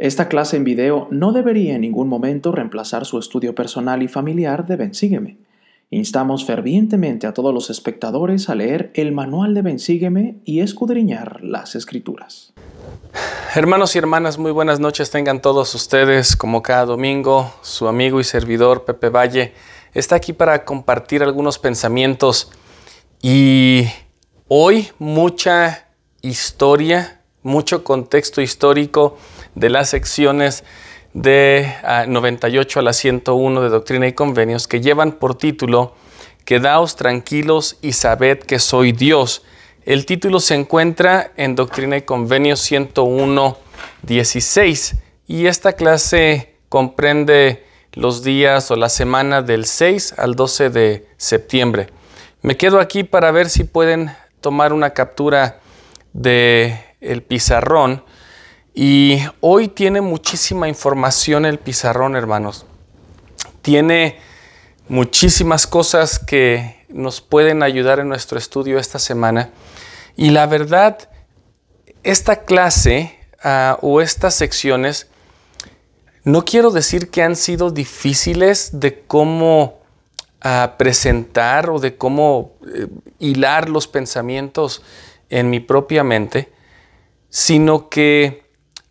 Esta clase en video no debería en ningún momento reemplazar su estudio personal y familiar de Bensígueme. Instamos fervientemente a todos los espectadores a leer el manual de Bensígueme y escudriñar las escrituras. Hermanos y hermanas, muy buenas noches tengan todos ustedes. Como cada domingo, su amigo y servidor Pepe Valle está aquí para compartir algunos pensamientos y hoy mucha historia, mucho contexto histórico de las secciones de 98 ah, a la 101 de Doctrina y Convenios que llevan por título Quedaos tranquilos y sabed que soy Dios. El título se encuentra en Doctrina y Convenios 101, 16 y esta clase comprende los días o la semana del 6 al 12 de septiembre. Me quedo aquí para ver si pueden tomar una captura del el pizarrón y hoy tiene muchísima información el pizarrón, hermanos. Tiene muchísimas cosas que nos pueden ayudar en nuestro estudio esta semana. Y la verdad, esta clase ah, o estas secciones, no quiero decir que han sido difíciles de cómo ah, presentar o de cómo eh, hilar los pensamientos en mi propia mente, sino que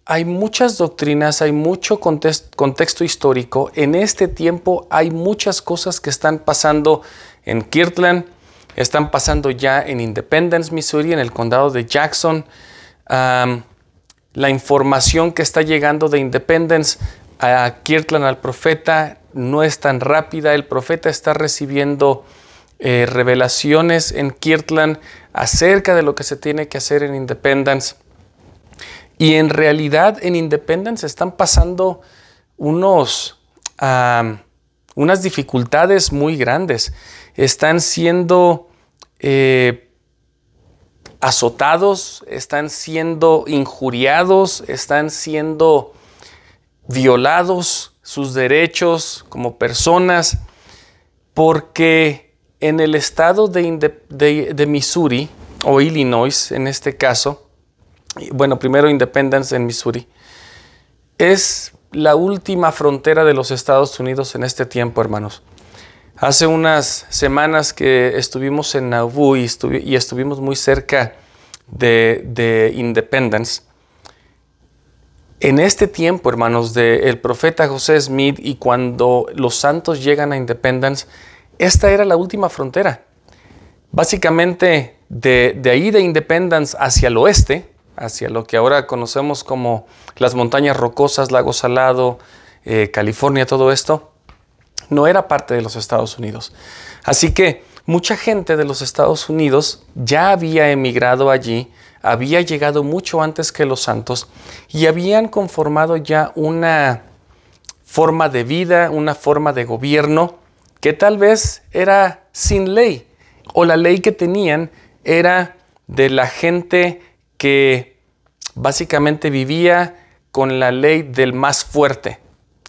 hay muchas doctrinas, hay mucho contexto histórico. En este tiempo hay muchas cosas que están pasando en Kirtland, están pasando ya en Independence, Missouri, en el condado de Jackson. la información que está llegando de Independence a Kirtland, al profeta, no es tan rápida. El profeta está recibiendo eh, revelaciones en Kirtland acerca de lo que se tiene que hacer en Independence y en realidad en Independence están pasando unos, unas dificultades muy grandes. Están siendo eh, azotados, están siendo injuriados, están siendo violados sus derechos como personas, porque en el estado de Missouri, o Illinois en este caso, bueno, primero Independence en Missouri. Es la última frontera de los Estados Unidos en este tiempo, hermanos. Hace unas semanas que estuvimos en Nauvoo y, estuvimos muy cerca de, Independence. En este tiempo, hermanos, del profeta José Smith y cuando los santos llegan a Independence, esta era la última frontera. Básicamente, de ahí de Independence hacia el oeste, hacia lo que ahora conocemos como las montañas rocosas, Lago Salado, eh, California, todo esto, no era parte de los Estados Unidos. Así que mucha gente de los Estados Unidos ya había emigrado allí, había llegado mucho antes que los santos y habían conformado ya una forma de vida, una forma de gobierno que tal vez era sin ley o la ley que tenían era de la gente que básicamente vivía con la ley del más fuerte,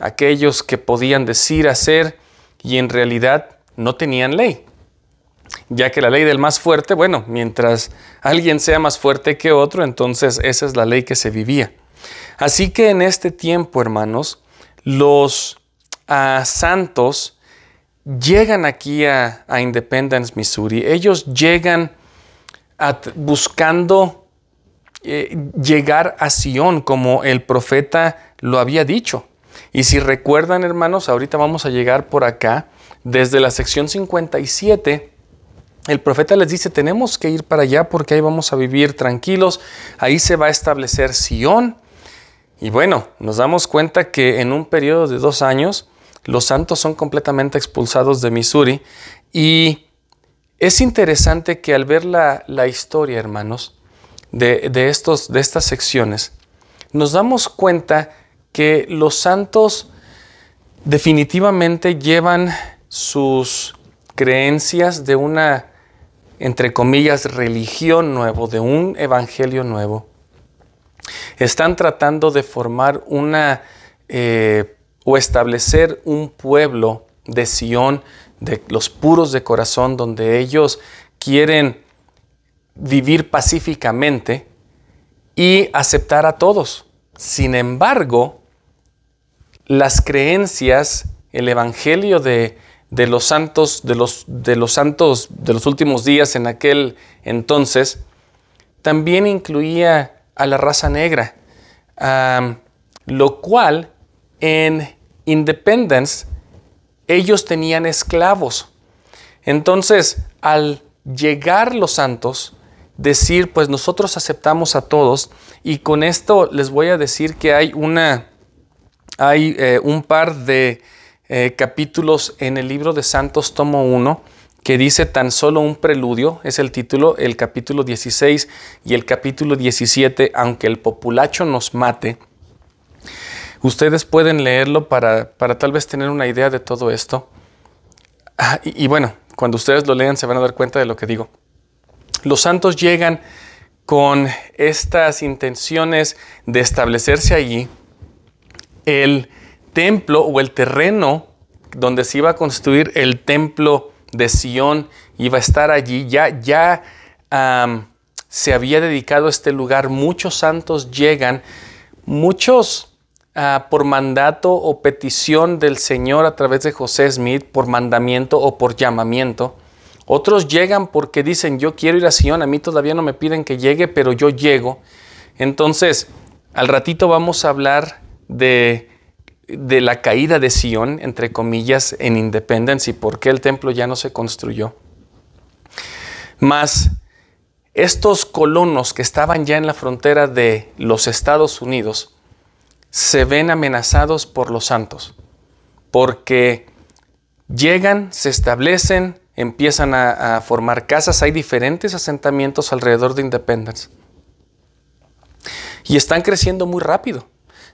aquellos que podían decir, hacer y en realidad no tenían ley. Ya que la ley del más fuerte, bueno, mientras alguien sea más fuerte que otro, entonces esa es la ley que se vivía. Así que en este tiempo, hermanos, los ah, santos llegan aquí a, Independence, Missouri. Ellos llegan buscando eh, llegar a Sión como el profeta lo había dicho. Y si recuerdan, hermanos, ahorita vamos a llegar por acá, desde la sección 57, el profeta les dice, tenemos que ir para allá porque ahí vamos a vivir tranquilos, ahí se va a establecer Sión. Y bueno, nos damos cuenta que en un periodo de dos años, los santos son completamente expulsados de Missouri. Y es interesante que al ver la historia, hermanos, de, estos, de estas secciones, nos damos cuenta que los santos definitivamente llevan sus creencias de una, entre comillas, religión nueva, de un evangelio nuevo. Están tratando de formar una eh, o establecer un pueblo de Sión, de los puros de corazón, donde ellos quieren vivir pacíficamente y aceptar a todos. Sin embargo, las creencias, el evangelio de, los santos, de los, de los santos de los últimos días en aquel entonces, también incluía a la raza negra, lo cual en Independence ellos tenían esclavos. Entonces, al llegar los santos, decir, pues nosotros aceptamos a todos y con esto les voy a decir que hay una, hay eh, un par de eh, capítulos en el libro de Santos tomo 1 que dice tan solo un preludio, es el título, el capítulo 16 y el capítulo 17, aunque el populacho nos mate. Ustedes pueden leerlo para, para tal vez tener una idea de todo esto. Ah, y bueno, cuando ustedes lo lean se van a dar cuenta de lo que digo. Los santos llegan con estas intenciones de establecerse allí. El templo o el terreno donde se iba a construir el templo de Sión iba a estar allí. Ya, ya se había dedicado este lugar. Muchos santos llegan, muchos ah, por mandato o petición del Señor a través de José Smith, por mandamiento o por llamamiento. Otros llegan porque dicen, yo quiero ir a Sion, a mí todavía no me piden que llegue, pero yo llego. Entonces, al ratito vamos a hablar de, la caída de Sion, entre comillas, en Independence y por qué el templo ya no se construyó. Más estos colonos que estaban ya en la frontera de los Estados Unidos se ven amenazados por los santos, porque llegan, se establecen, empiezan a, formar casas, hay diferentes asentamientos alrededor de Independence. Y están creciendo muy rápido.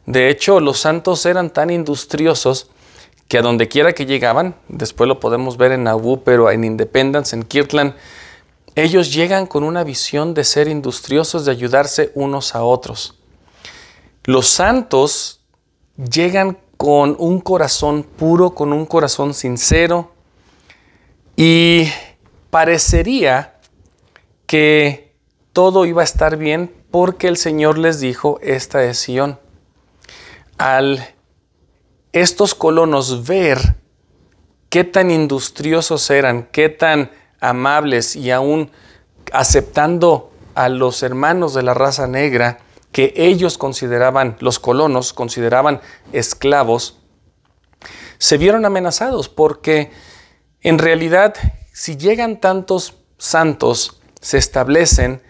De hecho, los santos eran tan industriosos que a donde quiera que llegaban, después lo podemos ver en Abu pero en Independence, en Kirtland, ellos llegan con una visión de ser industriosos, de ayudarse unos a otros. Los santos llegan con un corazón puro, con un corazón sincero, y parecería que todo iba a estar bien porque el Señor les dijo, esta es Al estos colonos ver qué tan industriosos eran, qué tan amables y aún aceptando a los hermanos de la raza negra que ellos consideraban, los colonos consideraban esclavos, se vieron amenazados porque en realidad, si llegan tantos santos, se establecen,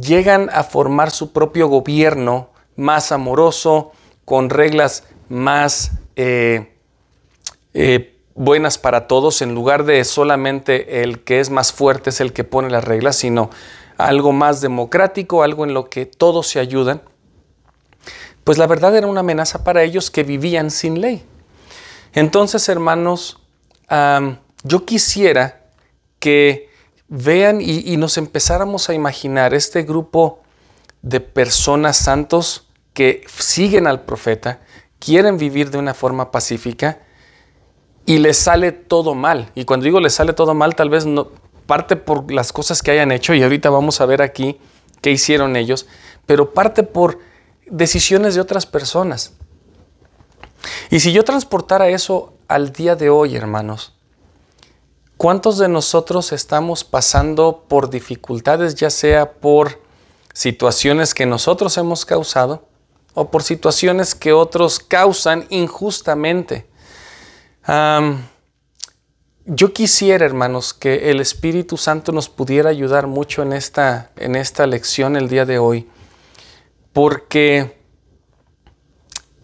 llegan a formar su propio gobierno más amoroso, con reglas más eh, eh, buenas para todos, en lugar de solamente el que es más fuerte es el que pone las reglas, sino algo más democrático, algo en lo que todos se ayudan, pues la verdad era una amenaza para ellos que vivían sin ley. Entonces, hermanos, yo quisiera que vean y, nos empezáramos a imaginar este grupo de personas santos que siguen al profeta, quieren vivir de una forma pacífica y les sale todo mal. Y cuando digo les sale todo mal, tal vez no parte por las cosas que hayan hecho y ahorita vamos a ver aquí qué hicieron ellos, pero parte por decisiones de otras personas. Y si yo transportara eso al día de hoy, hermanos, ¿Cuántos de nosotros estamos pasando por dificultades, ya sea por situaciones que nosotros hemos causado o por situaciones que otros causan injustamente? yo quisiera, hermanos, que el Espíritu Santo nos pudiera ayudar mucho en esta, en esta lección el día de hoy, porque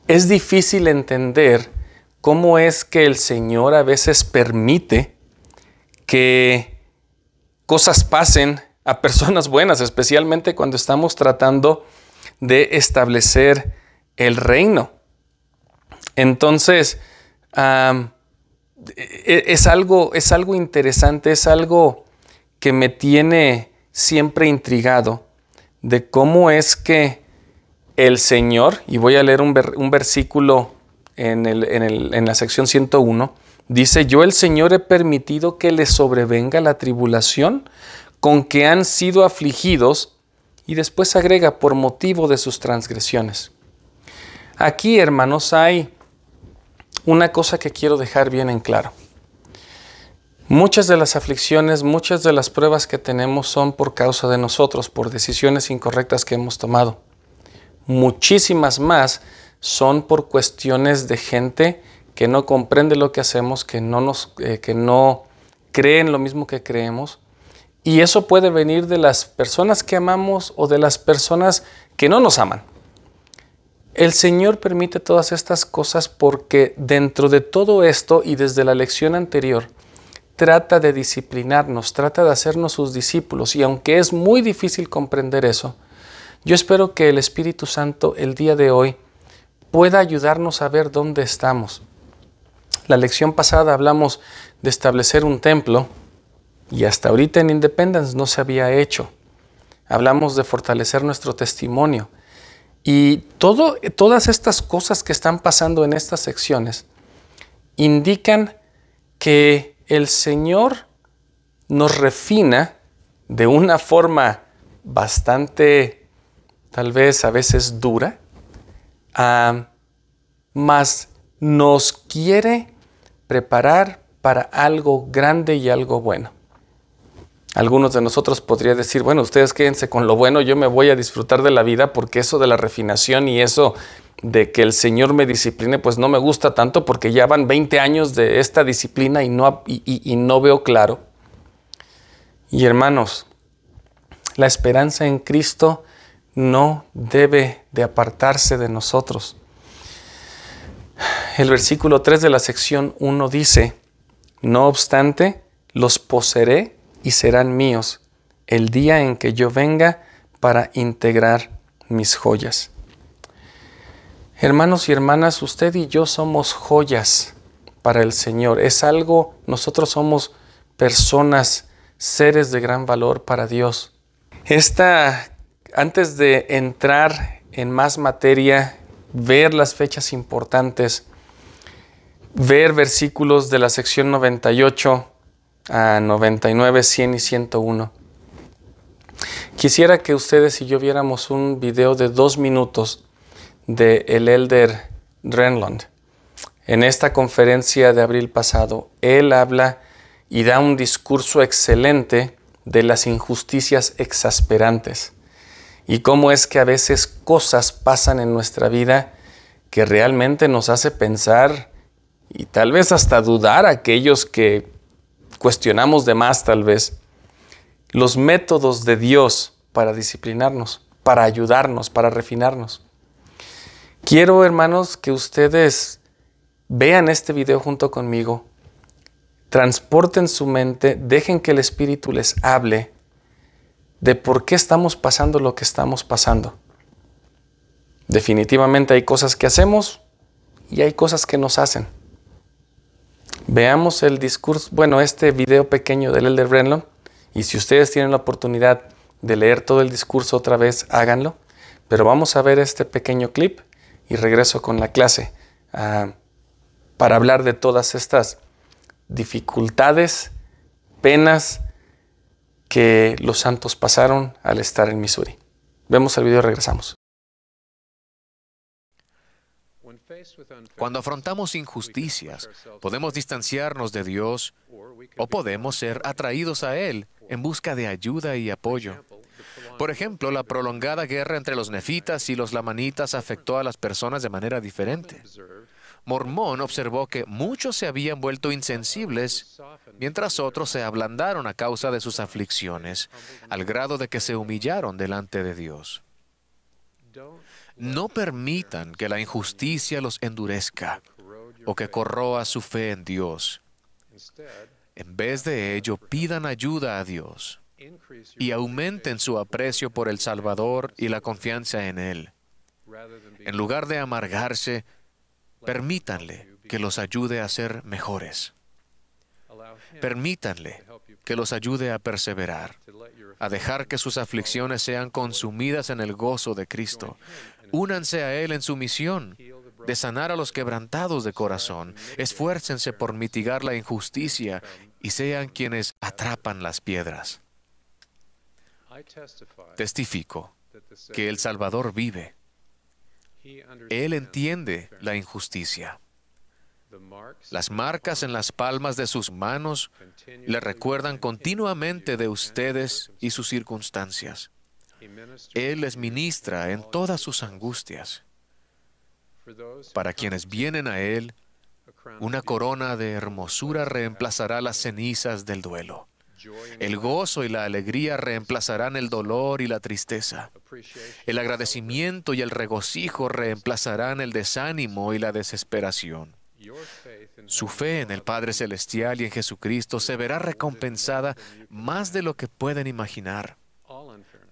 es difícil entender cómo es que el Señor a veces permite que cosas pasen a personas buenas, especialmente cuando estamos tratando de establecer el reino. Entonces, e, e, es, algo, es algo interesante, es algo que me tiene siempre intrigado de cómo es que el Señor, y voy a leer un, versículo en la sección 101, Dice, yo el Señor he permitido que les sobrevenga la tribulación con que han sido afligidos y después agrega por motivo de sus transgresiones. Aquí, hermanos, hay una cosa que quiero dejar bien en claro. Muchas de las aflicciones, muchas de las pruebas que tenemos son por causa de nosotros, por decisiones incorrectas que hemos tomado. Muchísimas más son por cuestiones de gente que no comprende lo que hacemos, que no, nos, eh, que no creen lo mismo que creemos. Y eso puede venir de las personas que amamos o de las personas que no nos aman. El Señor permite todas estas cosas porque dentro de todo esto y desde la lección anterior, trata de disciplinarnos, trata de hacernos sus discípulos. Y aunque es muy difícil comprender eso, yo espero que el Espíritu Santo el día de hoy pueda ayudarnos a ver dónde estamos, la lección pasada hablamos de establecer un templo y hasta ahorita en Independence no se había hecho. Hablamos de fortalecer nuestro testimonio. Y todo, todas estas cosas que están pasando en estas secciones indican que el Señor nos refina de una forma bastante, tal vez a veces dura, más nos quiere preparar para algo grande y algo bueno. Algunos de nosotros podrían decir, bueno, ustedes quédense con lo bueno, yo me voy a disfrutar de la vida porque eso de la refinación y eso de que el Señor me discipline, pues no me gusta tanto porque ya van 20 años de esta disciplina y no, y no veo claro. Y hermanos, la esperanza en Cristo no debe de apartarse de nosotros. El versículo 3 de la sección 1 dice, no obstante, los poseeré y serán míos el día en que yo venga para integrar mis joyas. Hermanos y hermanas, usted y yo somos joyas para el Señor. Es algo, nosotros somos personas, seres de gran valor para Dios. Esta, antes de entrar en más materia ver las fechas importantes, ver versículos de la sección 98 a 99, 100 y 101. Quisiera que ustedes y yo viéramos un video de dos minutos de el elder Renlund. En esta conferencia de abril pasado, él habla y da un discurso excelente de las injusticias exasperantes y cómo es que a veces cosas pasan en nuestra vida que realmente nos hace pensar y tal vez hasta dudar aquellos que cuestionamos de más tal vez los métodos de Dios para disciplinarnos, para ayudarnos, para refinarnos. Quiero, hermanos, que ustedes vean este video junto conmigo, transporten su mente, dejen que el Espíritu les hable de por qué estamos pasando lo que estamos pasando. Definitivamente hay cosas que hacemos y hay cosas que nos hacen. Veamos el discurso, bueno, este video pequeño del Elder Brenlon y si ustedes tienen la oportunidad de leer todo el discurso otra vez, háganlo, pero vamos a ver este pequeño clip y regreso con la clase ah, para hablar de todas estas dificultades, penas, que los Santos pasaron al estar en Missouri. Vemos el video y regresamos. Cuando afrontamos injusticias, podemos distanciarnos de Dios o podemos ser atraídos a Él en busca de ayuda y apoyo. Por ejemplo, la prolongada guerra entre los nefitas y los lamanitas afectó a las personas de manera diferente. Mormón observó que muchos se habían vuelto insensibles, mientras otros se ablandaron a causa de sus aflicciones, al grado de que se humillaron delante de Dios. No permitan que la injusticia los endurezca o que corroa su fe en Dios. En vez de ello, pidan ayuda a Dios y aumenten su aprecio por el Salvador y la confianza en Él. En lugar de amargarse, Permítanle que los ayude a ser mejores. Permítanle que los ayude a perseverar, a dejar que sus aflicciones sean consumidas en el gozo de Cristo. Únanse a Él en su misión de sanar a los quebrantados de corazón. Esfuércense por mitigar la injusticia y sean quienes atrapan las piedras. Testifico que el Salvador vive él entiende la injusticia. Las marcas en las palmas de sus manos le recuerdan continuamente de ustedes y sus circunstancias. Él les ministra en todas sus angustias. Para quienes vienen a Él, una corona de hermosura reemplazará las cenizas del duelo. El gozo y la alegría reemplazarán el dolor y la tristeza. El agradecimiento y el regocijo reemplazarán el desánimo y la desesperación. Su fe en el Padre Celestial y en Jesucristo se verá recompensada más de lo que pueden imaginar.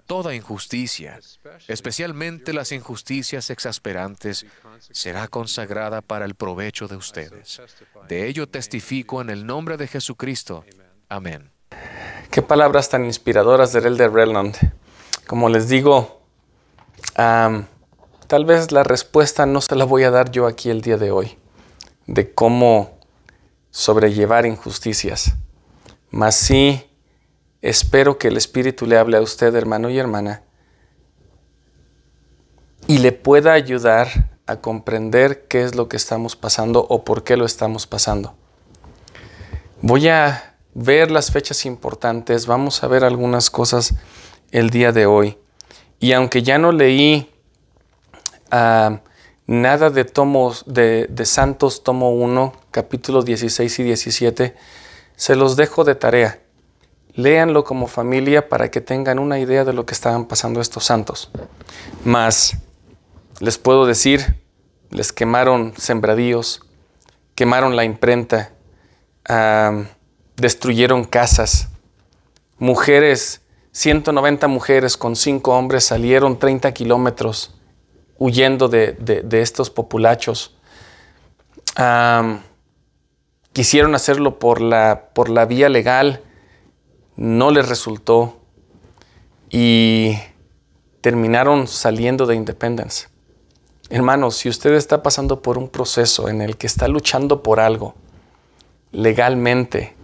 Toda injusticia, especialmente las injusticias exasperantes, será consagrada para el provecho de ustedes. De ello testifico en el nombre de Jesucristo. Amén. Qué palabras tan inspiradoras de Elder Como les digo, tal vez la respuesta no se la voy a dar yo aquí el día de hoy, de cómo sobrellevar injusticias. Mas sí, espero que el Espíritu le hable a usted, hermano y hermana, y le pueda ayudar a comprender qué es lo que estamos pasando o por qué lo estamos pasando. Voy a ver las fechas importantes, vamos a ver algunas cosas el día de hoy. Y aunque ya no leí ah, nada de tomos de, Santos, tomo 1, capítulos 16 y 17, se los dejo de tarea. Léanlo como familia para que tengan una idea de lo que estaban pasando estos santos. Más, les puedo decir, les quemaron sembradíos, quemaron la imprenta, ah, destruyeron casas. Mujeres, 190 mujeres con 5 hombres salieron 30 kilómetros huyendo de, estos populachos. quisieron hacerlo por la, por la vía legal, no les resultó y terminaron saliendo de Independence. Hermanos, si usted está pasando por un proceso en el que está luchando por algo legalmente,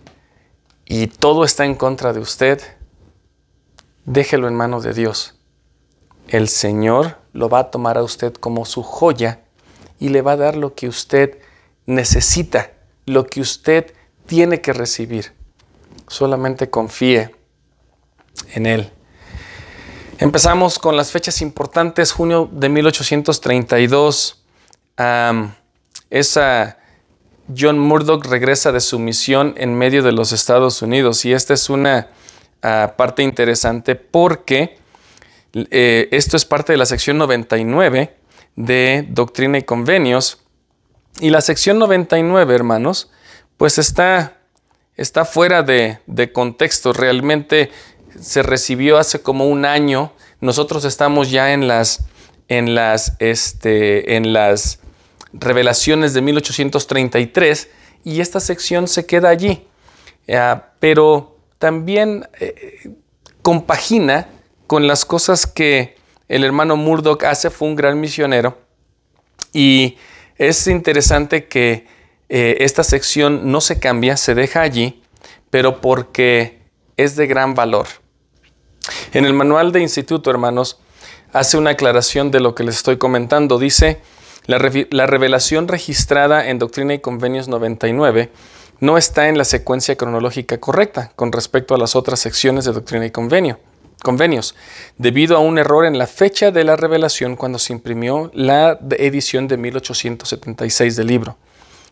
y todo está en contra de usted, déjelo en manos de Dios. El Señor lo va a tomar a usted como su joya y le va a dar lo que usted necesita, lo que usted tiene que recibir. Solamente confíe en Él. Empezamos con las fechas importantes, junio de 1832. esa John Murdoch regresa de su misión en medio de los Estados Unidos y esta es una ah, parte interesante porque eh, esto es parte de la sección 99 de Doctrina y Convenios y la sección 99, hermanos, pues está, está fuera de, de contexto. Realmente se recibió hace como un año. Nosotros estamos ya en las, en las, este, en las Revelaciones de 1833 y esta sección se queda allí. Eh, pero también eh, compagina con las cosas que el hermano Murdoch hace, fue un gran misionero. Y es interesante que eh, esta sección no se cambia, se deja allí, pero porque es de gran valor. En el manual de instituto, hermanos, hace una aclaración de lo que les estoy comentando. Dice, la, revelación registrada en Doctrina y Convenios 99 no está en la secuencia cronológica correcta con respecto a las otras secciones de Doctrina y Convenio, Convenios, debido a un error en la fecha de la revelación cuando se imprimió la edición de 1876 del libro.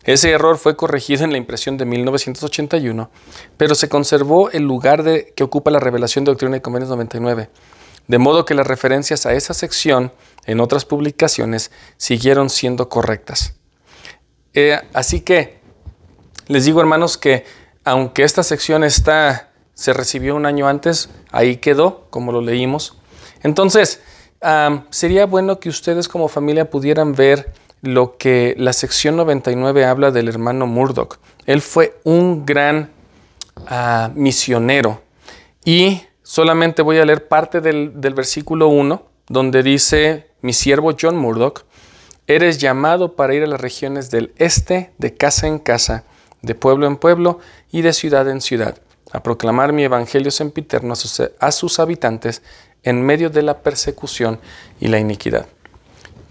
Ese error fue corregido en la impresión de 1981, pero se conservó el lugar de, que ocupa la revelación de Doctrina y Convenios 99, de modo que las referencias a esa sección en otras publicaciones siguieron siendo correctas. Eh, así que les digo hermanos que aunque esta sección está, se recibió un año antes, ahí quedó, como lo leímos. Entonces, sería bueno que ustedes como familia pudieran ver lo que la sección 99 habla del hermano Murdoch. Él fue un gran ah, misionero y solamente voy a leer parte del, del versículo 1, donde dice mi siervo John Murdoch, eres llamado para ir a las regiones del este, de casa en casa, de pueblo en pueblo y de ciudad en ciudad, a proclamar mi evangelio sempiterno a sus, habitantes en medio de la persecución y la iniquidad.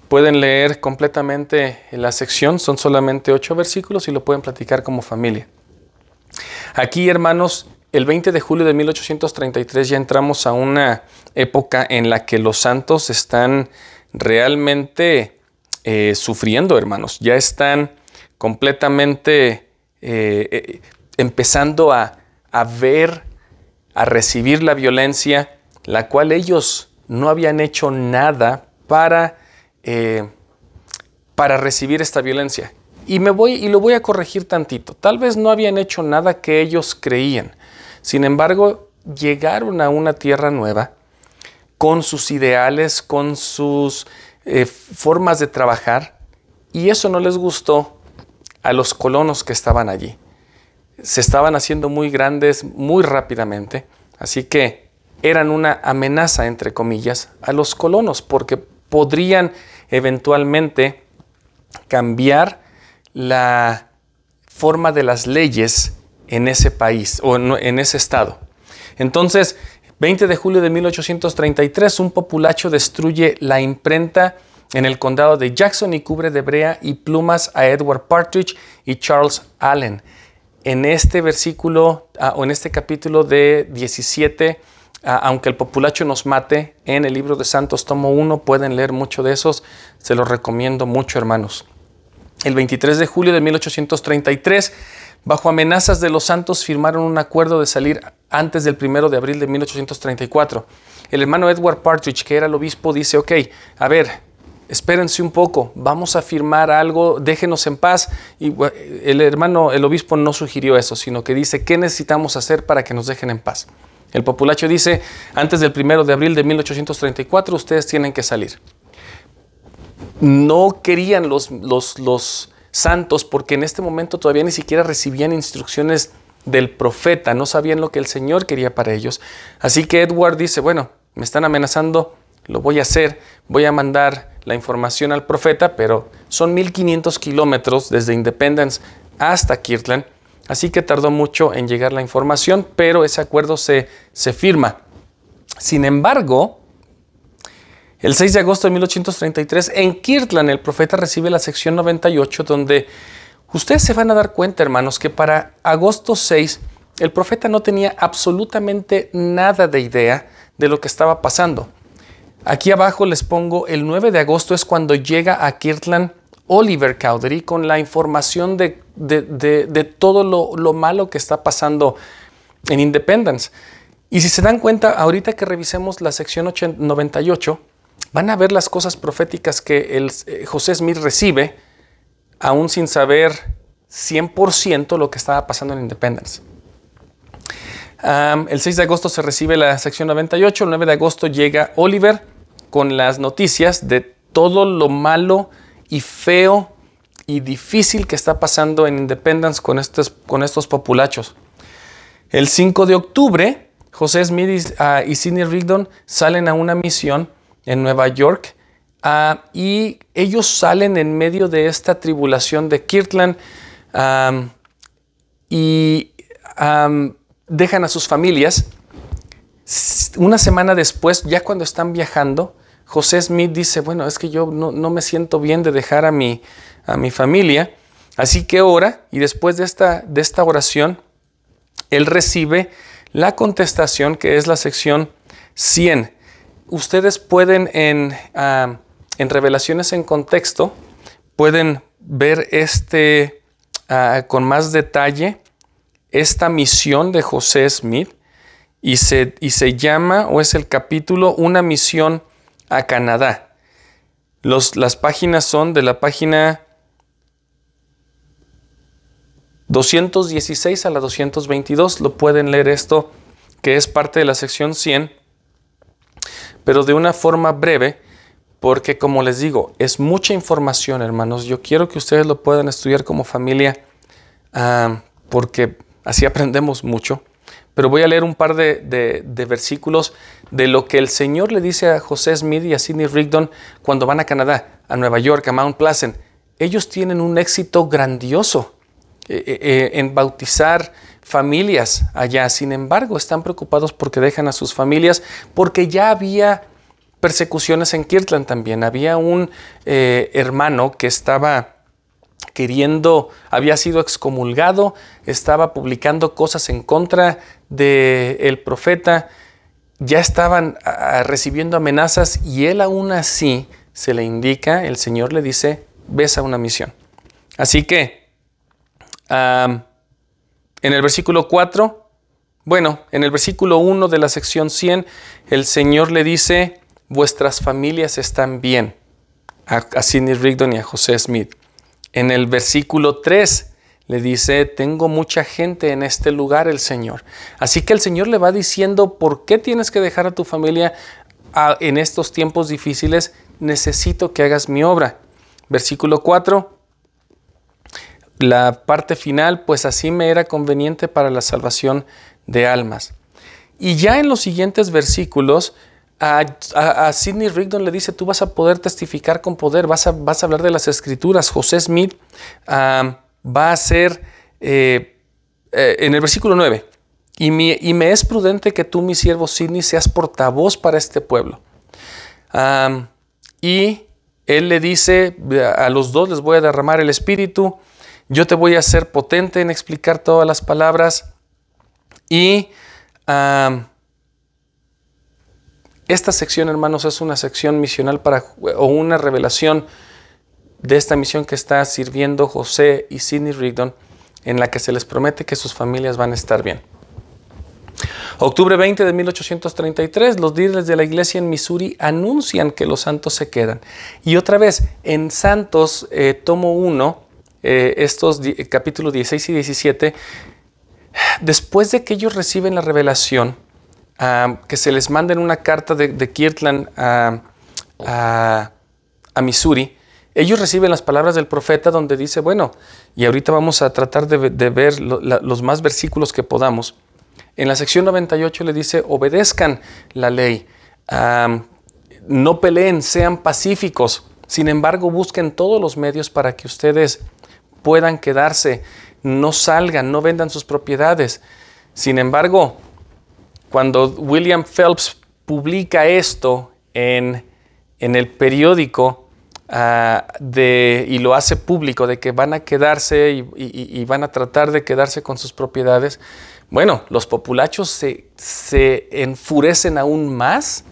Pueden leer completamente la sección, son solamente ocho versículos y lo pueden platicar como familia. Aquí, hermanos, el 20 de julio de 1833 ya entramos a una época en la que los santos están realmente eh, sufriendo, hermanos. Ya están completamente eh, eh, empezando a, ver, a recibir la violencia, la cual ellos no habían hecho nada para, para recibir esta violencia. Y me voy y lo voy a corregir tantito. Tal vez no habían hecho nada que ellos creían. Sin embargo, llegaron a una tierra nueva con sus ideales, con sus eh, formas de trabajar, y eso no les gustó a los colonos que estaban allí. Se estaban haciendo muy grandes muy rápidamente, así que eran una amenaza, entre comillas, a los colonos, porque podrían eventualmente cambiar la forma de las leyes en ese país o en ese estado. Entonces, 20 de julio de 1833, un populacho destruye la imprenta en el condado de Jackson y cubre de brea y plumas a Edward Partridge y Charles Allen. En este versículo ah, o en este capítulo de 17, ah, aunque el populacho nos mate, en el libro de Santos tomo 1 pueden leer mucho de esos, se los recomiendo mucho hermanos. El 23 de julio de 1833 bajo amenazas de los santos, firmaron un acuerdo de salir antes del 1 de abril de 1834. El hermano Edward Partridge, que era el obispo, dice, ok, a ver, espérense un poco, vamos a firmar algo, déjenos en paz. Y el hermano, el obispo no sugirió eso, sino que dice, ¿qué necesitamos hacer para que nos dejen en paz? El populacho dice, antes del 1 de abril de 1834 ustedes tienen que salir. No querían los, los, los santos porque en este momento todavía ni siquiera recibían instrucciones del profeta, no sabían lo que el Señor quería para ellos. Así que Edward dice, bueno, me están amenazando, lo voy a hacer, voy a mandar la información al profeta, pero son 1500 kilómetros desde Independence hasta Kirtland, así que tardó mucho en llegar la información, pero ese acuerdo se, se firma. Sin embargo, el 6 de agosto de 1833, en Kirtland, el profeta recibe la sección 98, donde ustedes se van a dar cuenta, hermanos, que para agosto 6, el profeta no tenía absolutamente nada de idea de lo que estaba pasando. Aquí abajo les pongo el 9 de agosto es cuando llega a Kirtland Oliver Cowdery con la información de, todo lo, lo malo que está pasando en Independence. Y si se dan cuenta, ahorita que revisemos la sección 98, van a ver las cosas proféticas que el, eh, José Smith recibe, aún sin saber 100% lo que estaba pasando en Independence. el 6 de agosto se recibe la sección 98, el 9 de agosto llega Oliver con las noticias de todo lo malo y feo y difícil que está pasando en Independence con estos, con estos populachos. El 5 de octubre, José Smith ah, y Sidney Rigdon salen a una misión en Nueva York. Ah, y ellos salen en medio de esta tribulación de Kirtland y dejan a sus familias. Una semana después, ya cuando están viajando, José Smith dice, bueno, es que yo no, me siento bien de dejar a mi, a mi familia. Así que ora y después de esta, de esta oración, él recibe la contestación que es la sección 100 ustedes pueden en, Revelaciones en Contexto, pueden ver este ah, con más detalle esta misión de José Smith y se, y se, llama o es el capítulo Una misión a Canadá. las páginas son de la página 216 a la 222. Lo pueden leer esto que es parte de la sección 100 pero de una forma breve, porque como les digo, es mucha información, hermanos. Yo quiero que ustedes lo puedan estudiar como familia, ah, porque así aprendemos mucho. Pero voy a leer un par de, versículos de lo que el Señor le dice a José Smith y a Sidney Rigdon cuando van a Canadá, a Nueva York, a Mount Pleasant. Ellos tienen un éxito grandioso eh, eh, eh, en bautizar familias allá. Sin embargo, están preocupados porque dejan a sus familias, porque ya había persecuciones en Kirtland también. Había un eh, hermano que estaba queriendo, había sido excomulgado, estaba publicando cosas en contra del el profeta, ya estaban recibiendo amenazas y él aún así se le indica, el Señor le dice, ves a una misión. Así que en el versículo 4, bueno, en el versículo 1 de la sección 100, el Señor le dice, vuestras familias están bien, a, Sidney Rigdon y a José Smith. En el versículo 3 le dice, tengo mucha gente en este lugar, el Señor. Así que el Señor le va diciendo, ¿por qué tienes que dejar a tu familia en estos tiempos difíciles? Necesito que hagas mi obra. Versículo 4, la parte final, pues así me era conveniente para la salvación de almas. Y ya en los siguientes versículos, a, Sidney Rigdon le dice, tú vas a poder testificar con poder, vas a, vas a hablar de las escrituras. José Smith ah, va a ser, eh, eh, en el versículo 9, y, me es prudente que tú, mi siervo Sidney, seas portavoz para este pueblo. Ah, y él le dice, a los dos les voy a derramar el espíritu, yo te voy a ser potente en explicar todas las palabras y esta sección, hermanos, es una sección misional para, o una revelación de esta misión que está sirviendo José y Sidney Rigdon, en la que se les promete que sus familias van a estar bien. Octubre 20 de 1833, los líderes de la iglesia en Missouri anuncian que los santos se quedan. Y otra vez, en Santos, eh, tomo uno. Eh, estos eh, capítulos 16 y 17, después de que ellos reciben la revelación, que se les manden una carta de, Kirtland a, Missouri, ellos reciben las palabras del profeta donde dice, bueno, y ahorita vamos a tratar de, ver los más versículos que podamos. En la sección 98 le dice, obedezcan la ley, no peleen, sean pacíficos, sin embargo busquen todos los medios para que ustedes puedan quedarse, no salgan, no vendan sus propiedades. Sin embargo, cuando William Phelps publica esto en, el periódico, ah, y lo hace público, de que van a quedarse y, van a tratar de quedarse con sus propiedades, bueno, los populachos se, enfurecen aún más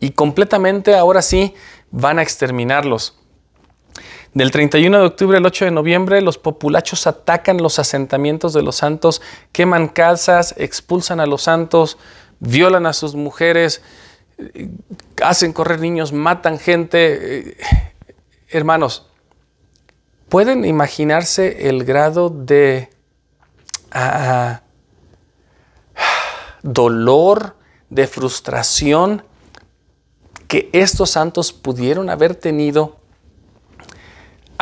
y completamente ahora sí van a exterminarlos. Del 31 de octubre al 8 de noviembre, los populachos atacan los asentamientos de los santos, queman casas, expulsan a los santos, violan a sus mujeres, eh, hacen correr niños, matan gente. Eh, hermanos, ¿pueden imaginarse el grado de ah, ah, dolor, de frustración que estos santos pudieron haber tenido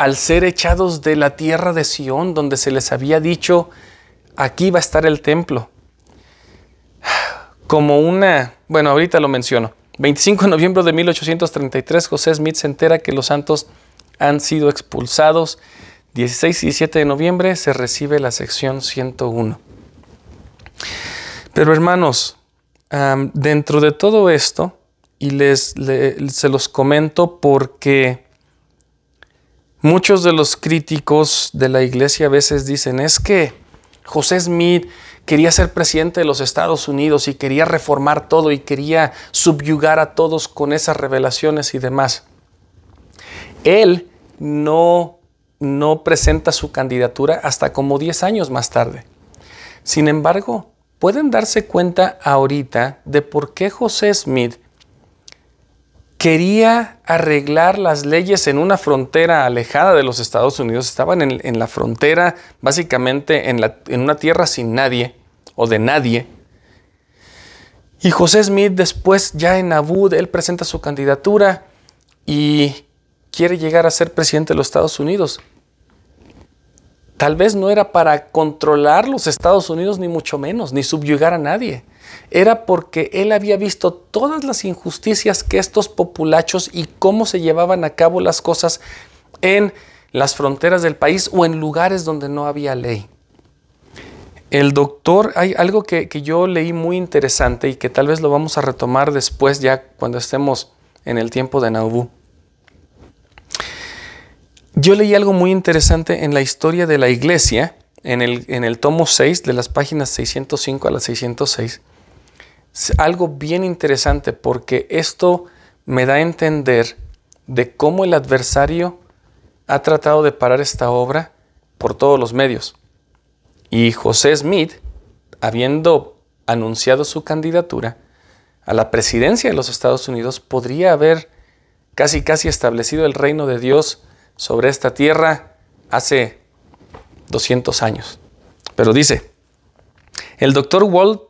al ser echados de la tierra de Sión, donde se les había dicho, aquí va a estar el templo. Como una, bueno, ahorita lo menciono. 25 de noviembre de 1833, José Smith se entera que los santos han sido expulsados. 16 y 17 de noviembre se recibe la sección 101. Pero hermanos, dentro de todo esto, y les, se los comento porque Muchos de los críticos de la iglesia a veces dicen, es que José Smith quería ser presidente de los Estados Unidos y quería reformar todo y quería subyugar a todos con esas revelaciones y demás. Él no, no presenta su candidatura hasta como 10 años más tarde. Sin embargo, pueden darse cuenta ahorita de por qué José Smith quería arreglar las leyes en una frontera alejada de los Estados Unidos. Estaban en, la frontera, básicamente en, en una tierra sin nadie o de nadie. Y José Smith después, ya en Abud, él presenta su candidatura y quiere llegar a ser presidente de los Estados Unidos. Tal vez no era para controlar los Estados Unidos, ni mucho menos, ni subyugar a nadie. Era porque él había visto todas las injusticias que estos populachos y cómo se llevaban a cabo las cosas en las fronteras del país o en lugares donde no había ley. El doctor, hay algo que, yo leí muy interesante y que tal vez lo vamos a retomar después ya cuando estemos en el tiempo de Naubú. Yo leí algo muy interesante en la historia de la iglesia, en el, tomo 6, de las páginas 605 a las 606. algo bien interesante porque esto me da a entender de cómo el adversario ha tratado de parar esta obra por todos los medios. Y José Smith, habiendo anunciado su candidatura a la presidencia de los Estados Unidos, podría haber casi casi establecido el reino de Dios sobre esta tierra hace 200 años. Pero dice, el doctor Walt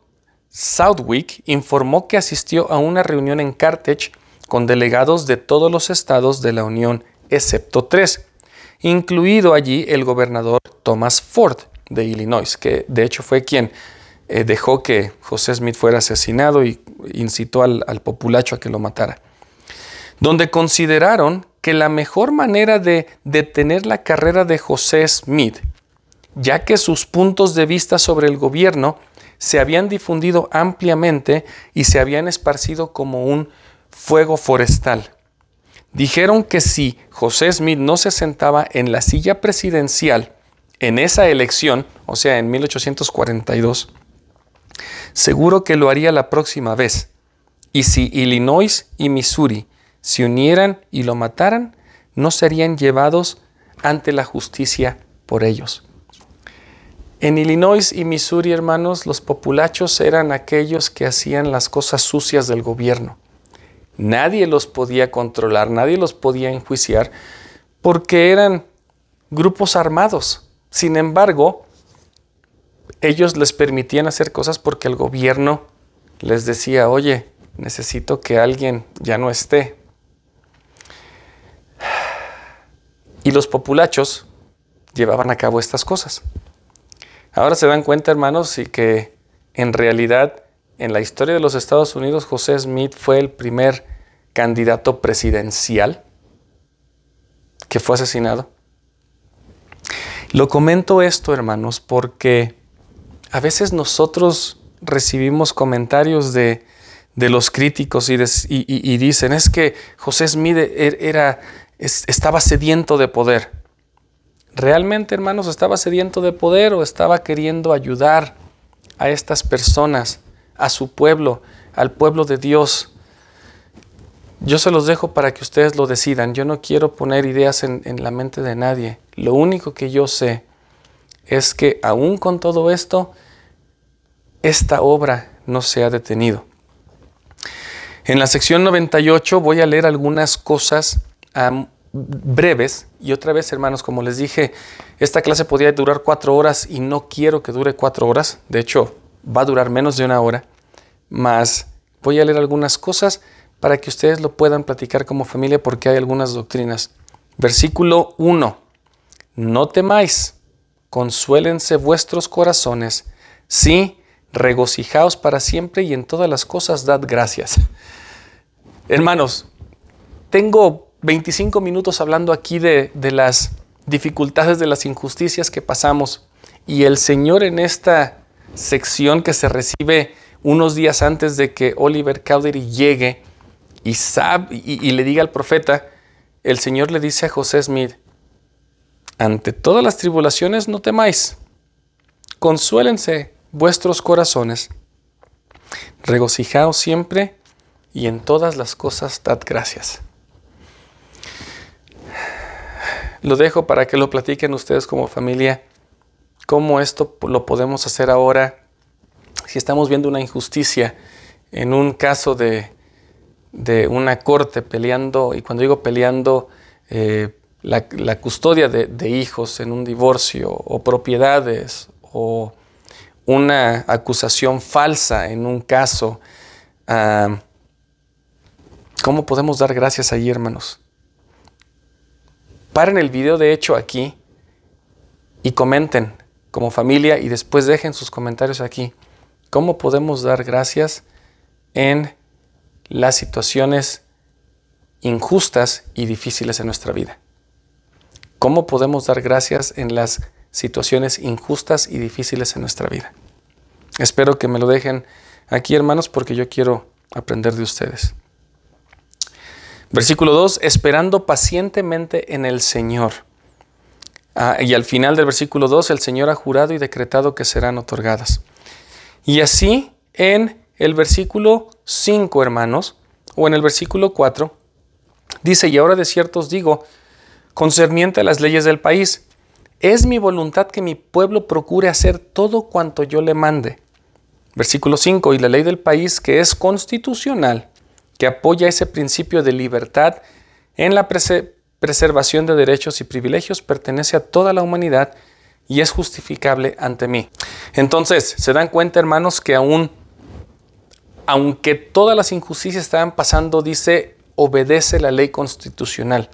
Southwick informó que asistió a una reunión en Carthage con delegados de todos los estados de la Unión, excepto tres, incluido allí el gobernador Thomas Ford de Illinois, que de hecho fue quien eh, dejó que José Smith fuera asesinado y incitó al, al populacho a que lo matara, donde consideraron que la mejor manera de detener la carrera de José Smith, ya que sus puntos de vista sobre el gobierno se habían difundido ampliamente y se habían esparcido como un fuego forestal. Dijeron que si José Smith no se sentaba en la silla presidencial en esa elección, o sea, en 1842, seguro que lo haría la próxima vez. Y si Illinois y Missouri si unieran y lo mataran, no serían llevados ante la justicia por ellos. En Illinois y Missouri, hermanos, los populachos eran aquellos que hacían las cosas sucias del gobierno. Nadie los podía controlar, nadie los podía enjuiciar, porque eran grupos armados. Sin embargo, ellos les permitían hacer cosas porque el gobierno les decía, oye, necesito que alguien ya no esté, Y los populachos llevaban a cabo estas cosas. Ahora se dan cuenta, hermanos, y que en realidad en la historia de los Estados Unidos José Smith fue el primer candidato presidencial que fue asesinado. Lo comento esto, hermanos, porque a veces nosotros recibimos comentarios de, los críticos y, y, dicen, es que José Smith e, era estaba sediento de poder. ¿Realmente, hermanos, estaba sediento de poder o estaba queriendo ayudar a estas personas, a su pueblo, al pueblo de Dios? Yo se los dejo para que ustedes lo decidan. Yo no quiero poner ideas en, en la mente de nadie. Lo único que yo sé es que aún con todo esto, esta obra no se ha detenido. En la sección 98 voy a leer algunas cosas breves. Y otra vez, hermanos, como les dije, esta clase podía durar cuatro horas y no quiero que dure cuatro horas. De hecho, va a durar menos de una hora. Más voy a leer algunas cosas para que ustedes lo puedan platicar como familia porque hay algunas doctrinas. Versículo 1. No temáis, consuélense vuestros corazones. Sí, regocijaos para siempre y en todas las cosas dad gracias. Hermanos, tengo 25 minutos hablando aquí de, las dificultades, de las injusticias que pasamos. Y el Señor en esta sección que se recibe unos días antes de que Oliver Cowdery llegue y, sabe, y, le diga al profeta, el Señor le dice a José Smith, ante todas las tribulaciones no temáis, consuélense vuestros corazones, regocijaos siempre y en todas las cosas dad gracias. Lo dejo para que lo platiquen ustedes como familia, cómo esto lo podemos hacer ahora, si estamos viendo una injusticia en un caso de, una corte peleando, y cuando digo peleando, eh, la, custodia de, hijos en un divorcio o propiedades o una acusación falsa en un caso. Ah, ¿Cómo podemos dar gracias ahí, hermanos? Paren el video de hecho aquí y comenten como familia y después dejen sus comentarios aquí. ¿Cómo podemos dar gracias en las situaciones injustas y difíciles en nuestra vida? ¿Cómo podemos dar gracias en las situaciones injustas y difíciles en nuestra vida? Espero que me lo dejen aquí, hermanos, porque yo quiero aprender de ustedes. Versículo 2, esperando pacientemente en el Señor. Ah, y al final del versículo 2, el Señor ha jurado y decretado que serán otorgadas. Y así en el versículo 5, hermanos, o en el versículo 4, dice, y ahora de cierto os digo, concerniente a las leyes del país, es mi voluntad que mi pueblo procure hacer todo cuanto yo le mande. Versículo 5, y la ley del país que es constitucional apoya ese principio de libertad en la preservación de derechos y privilegios pertenece a toda la humanidad y es justificable ante mí. Entonces, se dan cuenta, hermanos, que aún, aunque todas las injusticias estaban pasando, dice, obedece la ley constitucional.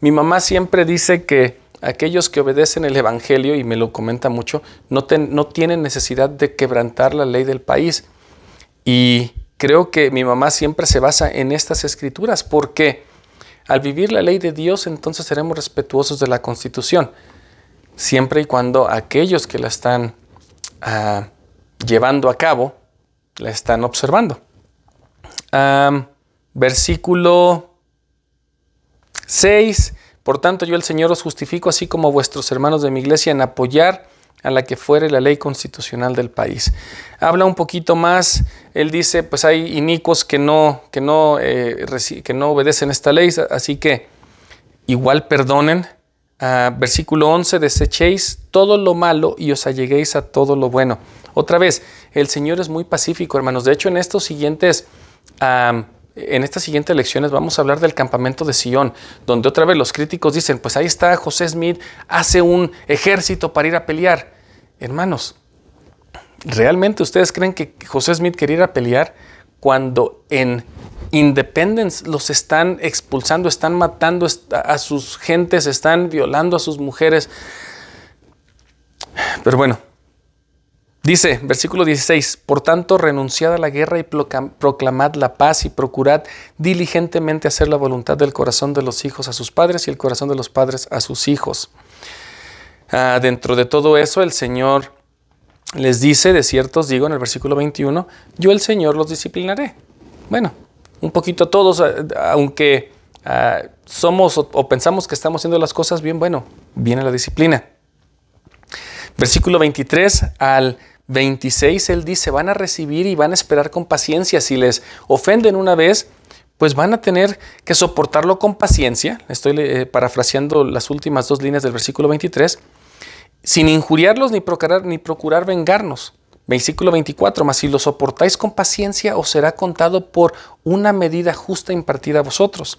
Mi mamá siempre dice que aquellos que obedecen el Evangelio, y me lo comenta mucho, no, no tienen necesidad de quebrantar la ley del país. Y creo que mi mamá siempre se basa en estas escrituras, porque al vivir la ley de Dios entonces seremos respetuosos de la constitución, siempre y cuando aquellos que la están ah, llevando a cabo la están observando. versículo 6, por tanto yo el Señor os justifico así como vuestros hermanos de mi iglesia en apoyar a la que fuere la ley constitucional del país. Habla un poquito más, él dice, pues hay inicuos que no, que no, eh, que no obedecen esta ley, así que igual perdonen. Ah, versículo 11, desechéis todo lo malo y os alleguéis a todo lo bueno. Otra vez, el Señor es muy pacífico, hermanos. De hecho, en estos siguientes... en estas siguientes lecciones vamos a hablar del campamento de Sion, donde otra vez los críticos dicen, pues ahí está José Smith, hace un ejército para ir a pelear. Hermanos, ¿realmente ustedes creen que José Smith quería ir a pelear cuando en Independence los están expulsando, están matando a sus gentes, están violando a sus mujeres? Pero bueno, Dice, versículo 16, por tanto, renunciad a la guerra y proclamad la paz y procurad diligentemente hacer la voluntad del corazón de los hijos a sus padres y el corazón de los padres a sus hijos. Ah, dentro de todo eso, el Señor les dice, de cierto os digo en el versículo 21, yo el Señor los disciplinaré. Bueno, un poquito todos, ah, aunque ah, somos o, o pensamos que estamos haciendo las cosas bien, bueno, viene la disciplina. Versículo 23 al 26, él dice, van a recibir y van a esperar con paciencia. Si les ofenden una vez, pues van a tener que soportarlo con paciencia, estoy eh, parafraseando las últimas dos líneas del versículo 23, sin injuriarlos ni procurar, ni procurar vengarnos. Versículo 24, mas si lo soportáis con paciencia os será contado por una medida justa impartida a vosotros.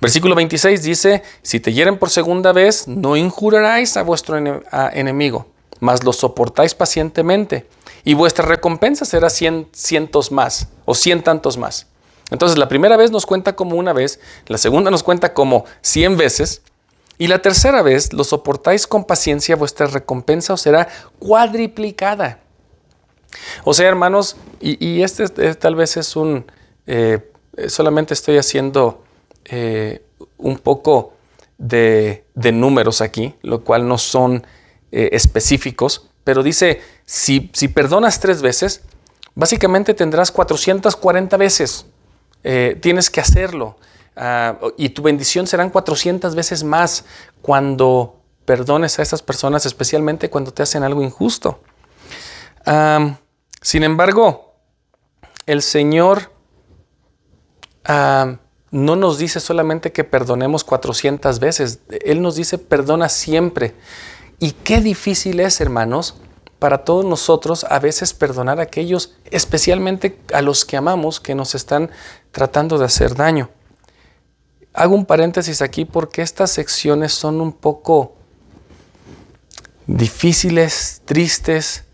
Versículo 26 dice, si te hieren por segunda vez, no injuraráis a vuestro enemigo, mas lo soportáis pacientemente, y vuestra recompensa será cien cientos más, o cien tantos más. Entonces la primera vez nos cuenta como una vez, la segunda nos cuenta como 100 veces y la tercera vez lo soportáis con paciencia, vuestra recompensa os será cuadriplicada. O sea, hermanos, y, este eh, tal vez es un, eh, solamente estoy haciendo eh, un poco de, números aquí, lo cual no son específicos, pero dice, si, si perdonas tres veces, básicamente tendrás 440 veces. Eh, tienes que hacerlo. Ah, y tu bendición serán 400 veces más cuando perdones a estas personas, especialmente cuando te hacen algo injusto. sin embargo, el Señor no nos dice solamente que perdonemos 400 veces, Él nos dice perdona siempre. Y qué difícil es, hermanos, para todos nosotros a veces perdonar a aquellos, especialmente a los que amamos, que nos están tratando de hacer daño. Hago un paréntesis aquí porque estas secciones son un poco difíciles, tristes,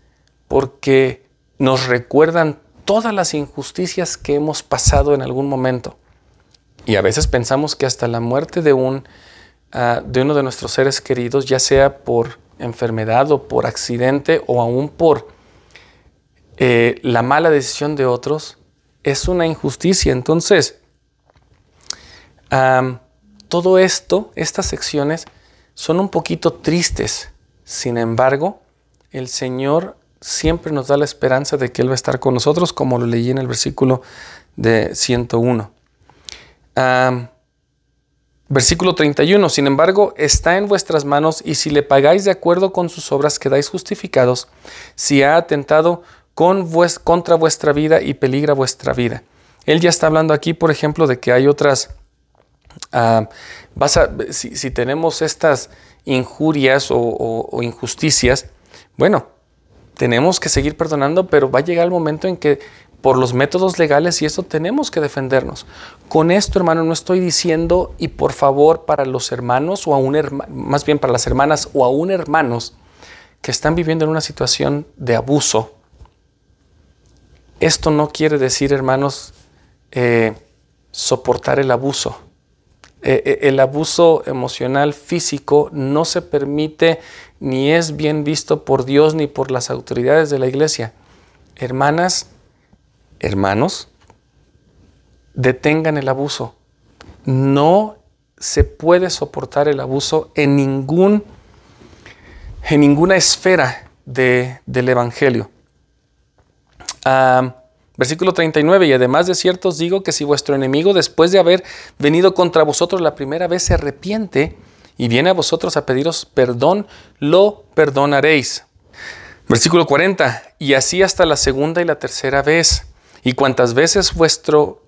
porque nos recuerdan todas las injusticias que hemos pasado en algún momento. Y a veces pensamos que hasta la muerte de, un, ah, de uno de nuestros seres queridos, ya sea por enfermedad o por accidente o aún por eh, la mala decisión de otros, es una injusticia. Entonces, todo esto, estas secciones, son un poquito tristes. Sin embargo, el Señor siempre nos da la esperanza de que Él va a estar con nosotros, como lo leí en el versículo de 101. versículo 31, sin embargo, está en vuestras manos y si le pagáis de acuerdo con sus obras quedáis justificados. Si ha atentado con contra vuestra vida y peligra vuestra vida. Él ya está hablando aquí, por ejemplo, de que hay otras... Ah, vas si, tenemos estas injurias o, injusticias, bueno, tenemos que seguir perdonando, pero va a llegar el momento en que por los métodos legales y esto tenemos que defendernos. Con esto, hermano, no estoy diciendo, y por favor, para los hermanos o aún, hermano, más bien para las hermanas o aún hermanos que están viviendo en una situación de abuso, esto no quiere decir, hermanos, eh, soportar el abuso. Eh, eh, el abuso emocional físico no se permite ni es bien visto por Dios ni por las autoridades de la iglesia. Hermanas, hermanos, detengan el abuso. No se puede soportar el abuso en, ningún, en ninguna esfera del Evangelio. Ah, versículo 39, y además de cierto os digo que si vuestro enemigo, después de haber venido contra vosotros la primera vez, se arrepiente y viene a vosotros a pediros perdón, lo perdonaréis. Versículo 40, y así hasta la segunda y la tercera vez. Y cuantas veces vuestro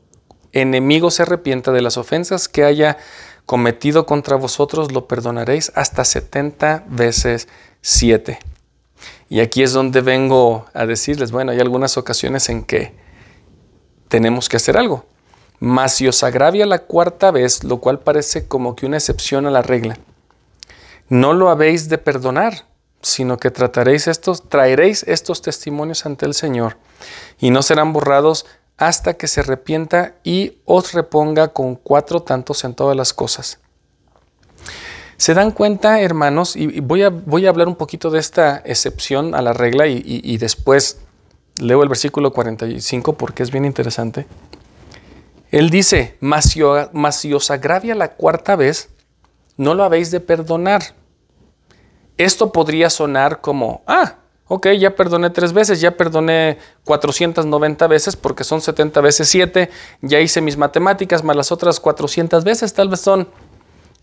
enemigo se arrepienta de las ofensas que haya cometido contra vosotros, lo perdonaréis hasta 70 veces 7. Y aquí es donde vengo a decirles, bueno, hay algunas ocasiones en que tenemos que hacer algo. Mas si os agravia la cuarta vez, lo cual parece como que una excepción a la regla, no lo habéis de perdonar, sino que trataréis estos, traeréis estos testimonios ante el Señor, y no serán borrados hasta que se arrepienta y os reponga con cuatro tantos en todas las cosas. Se dan cuenta, hermanos, y voy a, voy a hablar un poquito de esta excepción a la regla y, después leo el versículo 45 porque es bien interesante. Él dice, mas si os agravia la cuarta vez, no lo habéis de perdonar. Esto podría sonar como, ah, ok, ya perdoné tres veces, ya perdoné 490 veces porque son 70 veces 7, ya hice mis matemáticas más las otras 400 veces, tal vez son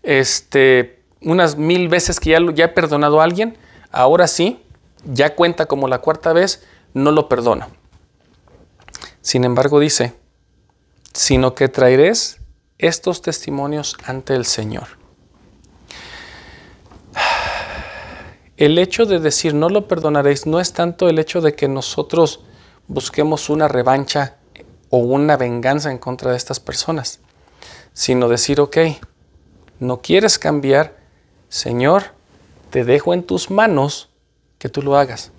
este, unas mil veces que ya, he perdonado a alguien, ahora sí, ya cuenta como la cuarta vez, no lo perdona. Sin embargo, dice, sino que traeréis estos testimonios ante el Señor. El hecho de decir no lo perdonaréis no es tanto el hecho de que nosotros busquemos una revancha o una venganza en contra de estas personas, sino decir, ok, no quieres cambiar, Señor, te dejo en tus manos que tú lo hagas.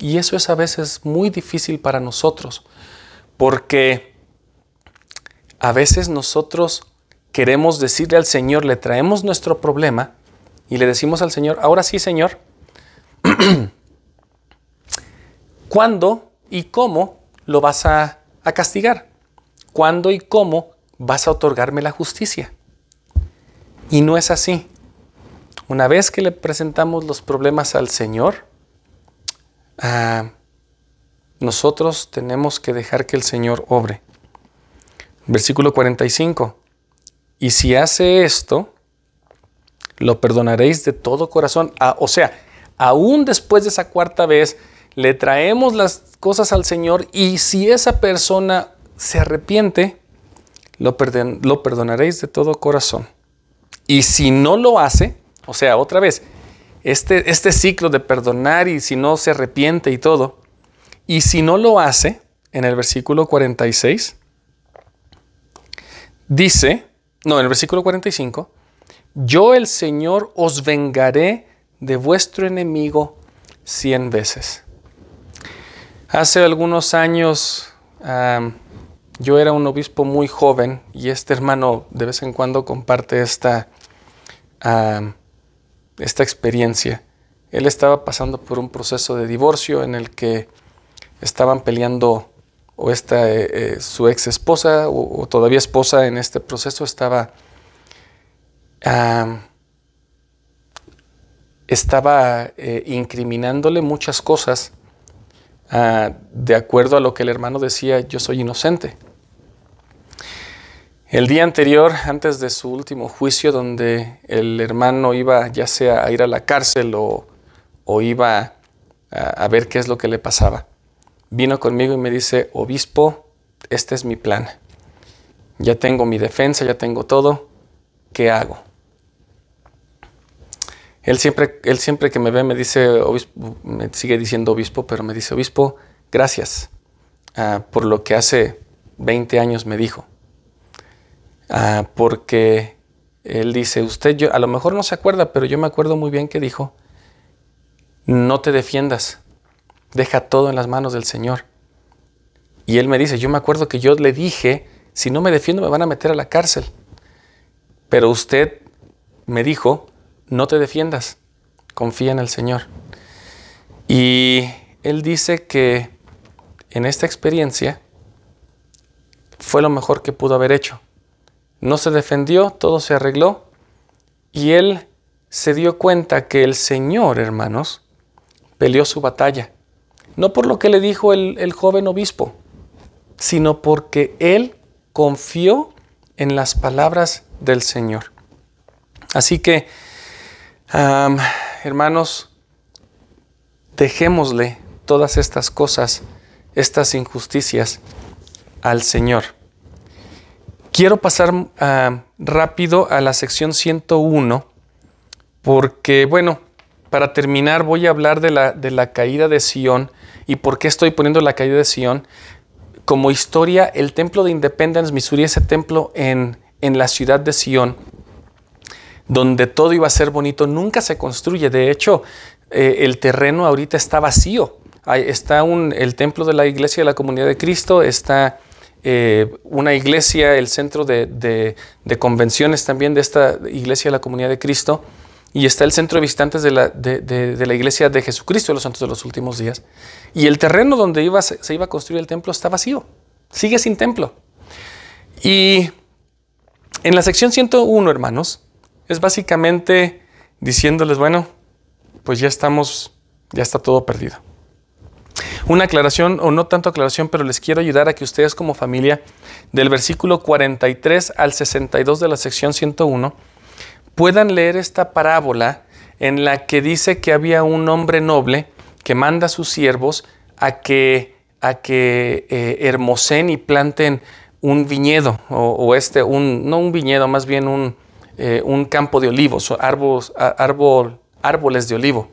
Y eso es a veces muy difícil para nosotros, porque a veces nosotros queremos decirle al Señor, le traemos nuestro problema y le decimos al Señor, ahora sí, Señor, ¿cuándo y cómo lo vas a, castigar? ¿Cuándo y cómo vas a otorgarme la justicia? Y no es así. Una vez que le presentamos los problemas al Señor, ah, nosotros tenemos que dejar que el Señor obre. Versículo 45. Y si hace esto, lo perdonaréis de todo corazón. Ah, o sea, aún después de esa cuarta vez, le traemos las cosas al Señor y si esa persona se arrepiente, lo perdonaréis de todo corazón. Y si no lo hace, o sea, otra vez, este, este ciclo de perdonar y si no se arrepiente y todo, y si no lo hace, en el versículo 46, dice, no, en el versículo 45, yo el Señor os vengaré de vuestro enemigo cien veces. Hace algunos años yo era un obispo muy joven y este hermano de vez en cuando comparte esta, esta experiencia. Él estaba pasando por un proceso de divorcio en el que estaban peleando o esta, eh, eh, su ex esposa o, todavía esposa en este proceso estaba, estaba eh, incriminándole muchas cosas ah, de acuerdo a lo que el hermano decía, yo soy inocente. El día anterior, antes de su último juicio, donde el hermano iba ya sea a ir a la cárcel o, iba a, ver qué es lo que le pasaba, vino conmigo y me dice, obispo, este es mi plan. Ya tengo mi defensa, ya tengo todo. ¿Qué hago? Él siempre, él siempre que me ve me dice, obispo, me sigue diciendo obispo, pero me dice, obispo, gracias ah, por lo que hace 20 años me dijo. Ah, porque él dice, usted yo, a lo mejor no se acuerda, pero yo me acuerdo muy bien que dijo, no te defiendas, deja todo en las manos del Señor. Y él me dice, yo me acuerdo que yo le dije, si no me defiendo me van a meter a la cárcel. Pero usted me dijo, no te defiendas, confía en el Señor. Y él dice que en esta experiencia fue lo mejor que pudo haber hecho. No se defendió, todo se arregló y él se dio cuenta que el Señor, hermanos, peleó su batalla. No por lo que le dijo el, joven obispo, sino porque él confió en las palabras del Señor. Así que, hermanos, dejémosle todas estas cosas, estas injusticias al Señor. Quiero pasar ah, rápido a la sección 101 porque, bueno, para terminar voy a hablar de la, de la caída de Sion y por qué estoy poniendo la caída de Sion. Como historia, el templo de Independence, Missouri, ese templo en, en la ciudad de Sion, donde todo iba a ser bonito, nunca se construye. De hecho, eh, el terreno ahorita está vacío. está el templo de la iglesia de la comunidad de Cristo, está eh, una iglesia, el centro de, convenciones también de esta iglesia de la comunidad de Cristo, y está el centro de visitantes de la, iglesia de Jesucristo de los Santos de los Últimos Días, y el terreno donde se, se iba a construir el templo está vacío, sigue sin templo. Y en la sección 101, hermanos, es básicamente diciéndoles, bueno, pues ya estamos, ya está todo perdido. Una aclaración, o no tanto aclaración, pero les quiero ayudar a que ustedes como familia, del versículo 43 al 62 de la sección 101, puedan leer esta parábola en la que dice que había un hombre noble que manda a sus siervos a que, a que eh, hermosen y planten un viñedo, o, este, un, no un viñedo, más bien un, eh, un campo de olivos, o árboles de olivo.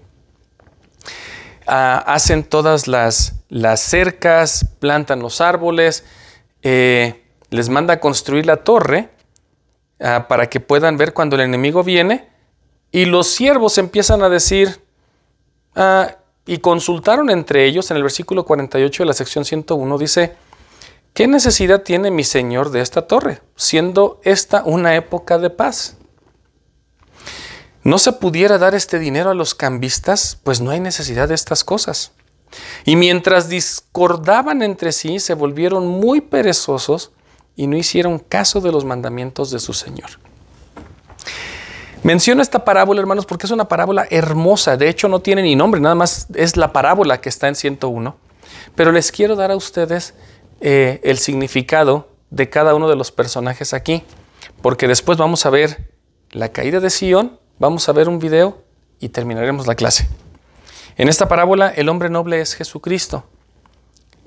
Ah, hacen todas las, cercas, plantan los árboles, eh, les manda a construir la torre ah, para que puedan ver cuando el enemigo viene y los siervos empiezan a decir ah, y consultaron entre ellos en el versículo 48 de la sección 101 dice, ¿qué necesidad tiene mi señor de esta torre siendo esta una época de paz? no se pudiera dar este dinero a los cambistas, pues no hay necesidad de estas cosas. Y mientras discordaban entre sí, se volvieron muy perezosos y no hicieron caso de los mandamientos de su Señor. Menciono esta parábola, hermanos, porque es una parábola hermosa. De hecho, no tiene ni nombre, nada más es la parábola que está en 101. Pero les quiero dar a ustedes eh, el significado de cada uno de los personajes aquí, porque después vamos a ver la caída de Sion, Vamos a ver un video y terminaremos la clase. En esta parábola, el hombre noble es Jesucristo.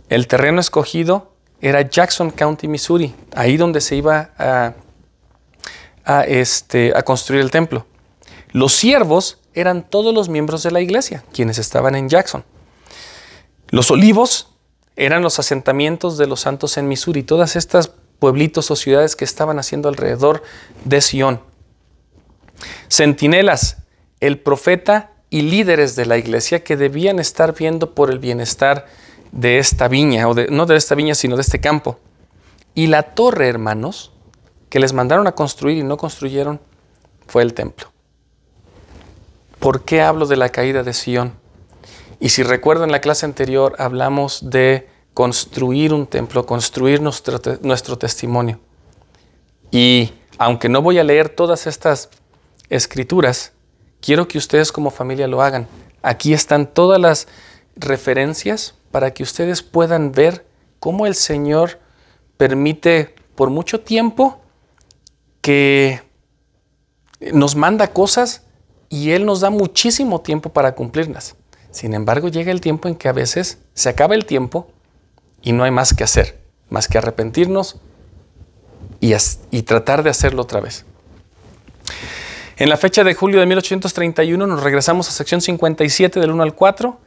El terreno escogido era Jackson County, Missouri, ahí donde se iba a, este, a construir el templo. Los siervos eran todos los miembros de la iglesia, quienes estaban en Jackson. Los olivos eran los asentamientos de los santos en Missouri, todas estas pueblitos o ciudades que estaban haciendo alrededor de Sion. Centinelas, el profeta y líderes de la iglesia que debían estar viendo por el bienestar de esta viña, o no de esta viña, sino de este campo. Y la torre, hermanos, que les mandaron a construir y no construyeron, fue el templo. ¿Por qué hablo de la caída de Sión? Y si recuerdo en la clase anterior hablamos de construir un templo, construir nuestro, nuestro testimonio. Y aunque no voy a leer todas estas escrituras, quiero que ustedes como familia lo hagan. Aquí están todas las referencias para que ustedes puedan ver cómo el Señor permite por mucho tiempo que nos manda cosas y Él nos da muchísimo tiempo para cumplirlas. Sin embargo, llega el tiempo en que a veces se acaba el tiempo y no hay más que hacer, más que arrepentirnos y, tratar de hacerlo otra vez. En la fecha de julio de 1831 nos regresamos a sección 57 del 1 al 4.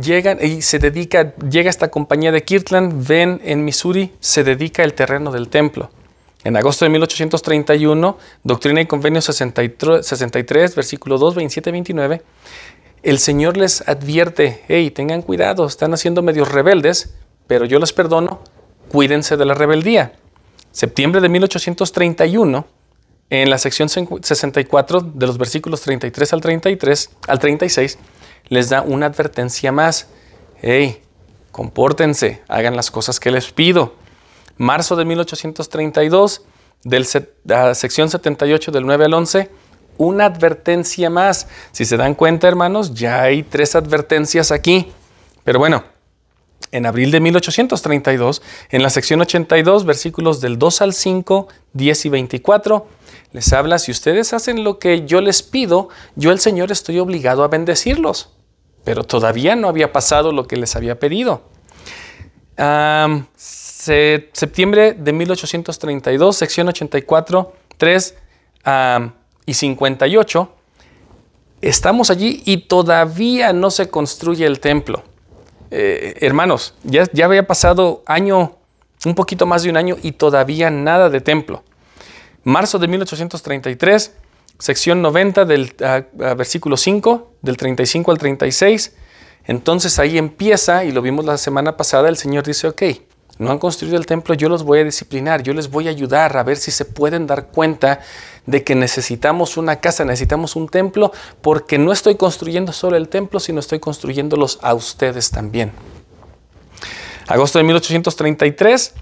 Llegan y se dedica, llega esta compañía de Kirtland, ven en Missouri, se dedica el terreno del templo. En agosto de 1831, Doctrina y Convenio 63, 63 versículo 2, 27 29, el Señor les advierte, hey, tengan cuidado, están haciendo medios rebeldes, pero yo les perdono, cuídense de la rebeldía. Septiembre de 1831, en la sección 64 de los versículos 33 al 33 al 36 les da una advertencia más. Hey, compórtense, hagan las cosas que les pido. Marzo de 1832, de la sección 78 del 9 al 11, una advertencia más. Si se dan cuenta, hermanos, ya hay tres advertencias aquí. Pero bueno, en abril de 1832, en la sección 82, versículos del 2 al 5, 10 y 24, les habla, si ustedes hacen lo que yo les pido, yo el Señor estoy obligado a bendecirlos. Pero todavía no había pasado lo que les había pedido. septiembre de 1832, sección 84, 3 y 58. Estamos allí y todavía no se construye el templo. Eh, hermanos, ya, ya había pasado año, un poquito más de un año y todavía nada de templo. Marzo de 1833, sección 90 del versículo 5, del 35 al 36. Entonces ahí empieza, y lo vimos la semana pasada, el Señor dice, ok, no han construido el templo, yo los voy a disciplinar, yo les voy a ayudar a ver si se pueden dar cuenta de que necesitamos una casa, necesitamos un templo, porque no estoy construyendo solo el templo, sino estoy construyéndolos a ustedes también. Agosto de 1833,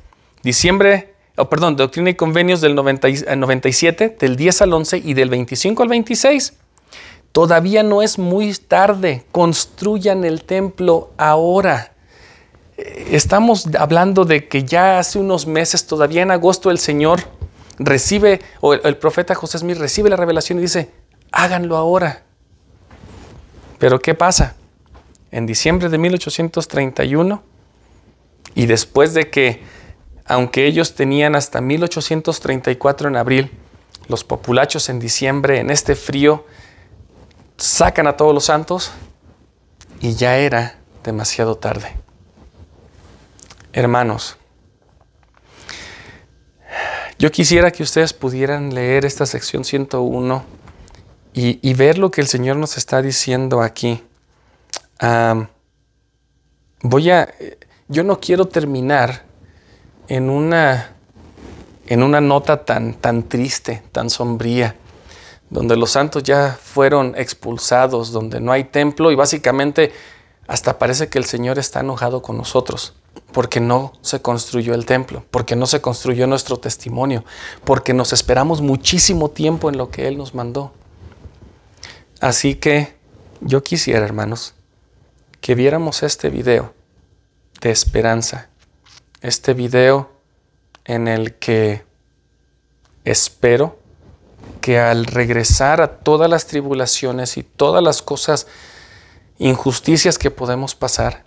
diciembre Oh, perdón, Doctrina y Convenios del 97, eh, del 10 al 11 y del 25 al 26. Todavía no es muy tarde, construyan el templo ahora. Eh, estamos hablando de que ya hace unos meses, todavía en agosto, el Señor recibe, o el, profeta José Smith recibe la revelación y dice, háganlo ahora. Pero ¿qué pasa? En diciembre de 1831, y después de que aunque ellos tenían hasta 1834 en abril, los populachos en diciembre, en este frío, sacan a todos los santos y ya era demasiado tarde. Hermanos, yo quisiera que ustedes pudieran leer esta sección 101 y, ver lo que el Señor nos está diciendo aquí. voy a, eh, yo no quiero terminar en una, nota tan, tan triste, tan sombría, donde los santos ya fueron expulsados, donde no hay templo y básicamente hasta parece que el Señor está enojado con nosotros porque no se construyó el templo, porque no se construyó nuestro testimonio, porque nos esperamos muchísimo tiempo en lo que Él nos mandó. Así que yo quisiera, hermanos, que viéramos este video de esperanza este video en el que espero que al regresar a todas las tribulaciones y todas las cosas, injusticias que podemos pasar,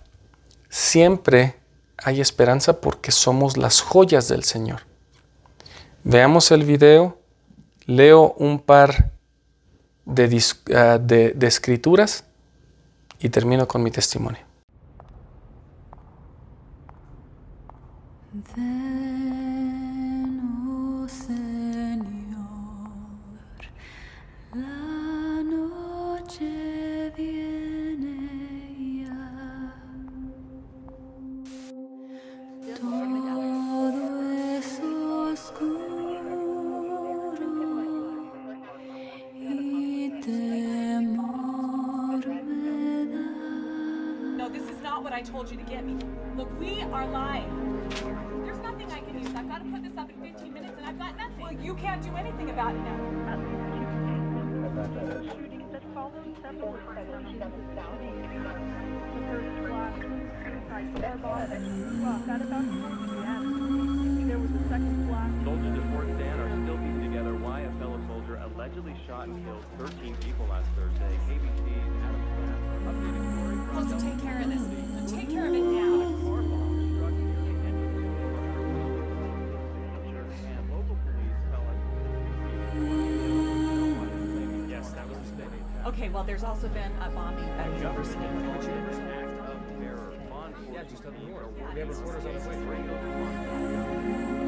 siempre hay esperanza porque somos las joyas del Señor. Veamos el video, leo un par de, ah, de escrituras y termino con mi testimonio. can do anything about it now. There was a second block. Soldiers at Fort are still piecing together why a fellow soldier allegedly shot and killed 13 people last Thursday. KBC's Adam Stan, story. take care of this. Take care of it now. well, there's also been a bombing at a university. Yeah, just up north. We have reporters on the way.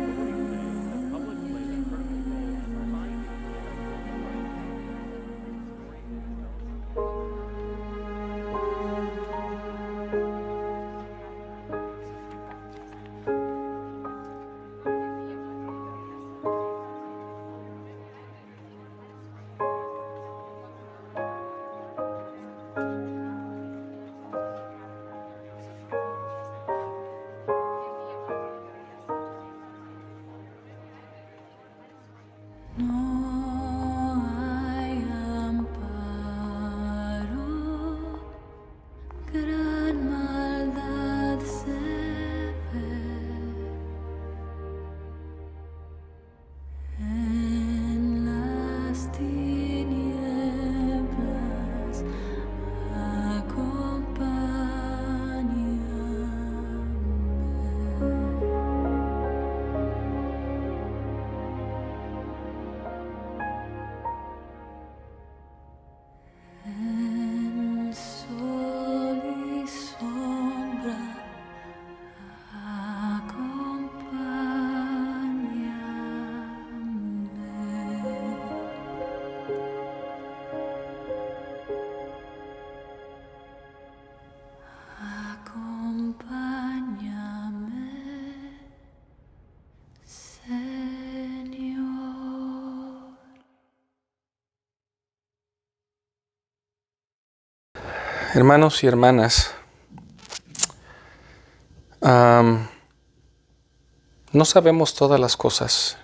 Hermanos y hermanas, no sabemos todas las cosas.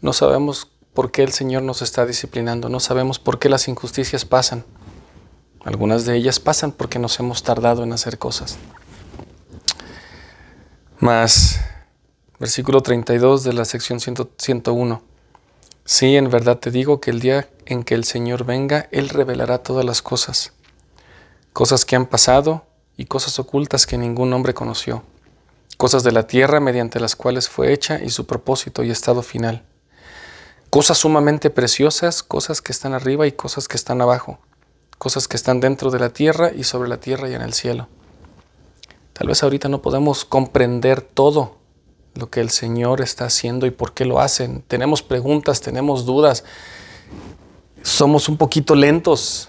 No sabemos por qué el Señor nos está disciplinando. No sabemos por qué las injusticias pasan. Algunas de ellas pasan porque nos hemos tardado en hacer cosas. Más, versículo 32 de la sección 101. Sí, en verdad te digo que el día en que el Señor venga, Él revelará todas las cosas cosas que han pasado y cosas ocultas que ningún hombre conoció, cosas de la tierra mediante las cuales fue hecha y su propósito y estado final, cosas sumamente preciosas, cosas que están arriba y cosas que están abajo, cosas que están dentro de la tierra y sobre la tierra y en el cielo. Tal vez ahorita no podemos comprender todo lo que el Señor está haciendo y por qué lo hacen. Tenemos preguntas, tenemos dudas. Somos un poquito lentos